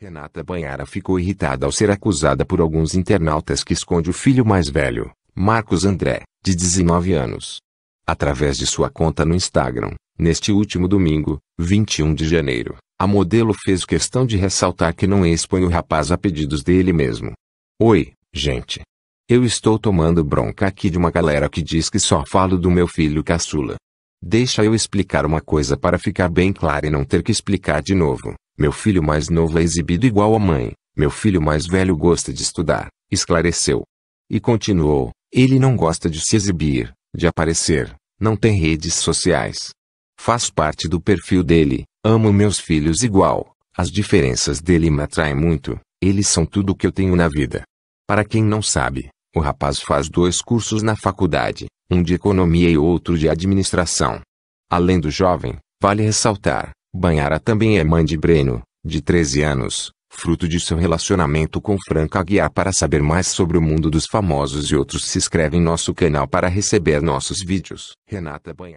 Renata Banhara ficou irritada ao ser acusada por alguns internautas que esconde o filho mais velho, Marcos André, de 19 anos. Através de sua conta no Instagram, neste último domingo, 21 de janeiro, a modelo fez questão de ressaltar que não expõe o rapaz a pedidos dele mesmo. Oi, gente. Eu estou tomando bronca aqui de uma galera que diz que só falo do meu filho caçula. Deixa eu explicar uma coisa para ficar bem claro e não ter que explicar de novo. Meu filho mais novo é exibido igual a mãe. Meu filho mais velho gosta de estudar, esclareceu. E continuou: ele não gosta de se exibir, de aparecer, não tem redes sociais. Faz parte do perfil dele, amo meus filhos igual, as diferenças dele me atraem muito, eles são tudo o que eu tenho na vida. Para quem não sabe, o rapaz faz dois cursos na faculdade, um de economia e outro de administração. Além do jovem, vale ressaltar, Banhara também é mãe de Breno, de 13 anos, fruto de seu relacionamento com Franca Aguiar. Para saber mais sobre o mundo dos famosos e outros se inscreve em nosso canal para receber nossos vídeos. Renata Banhara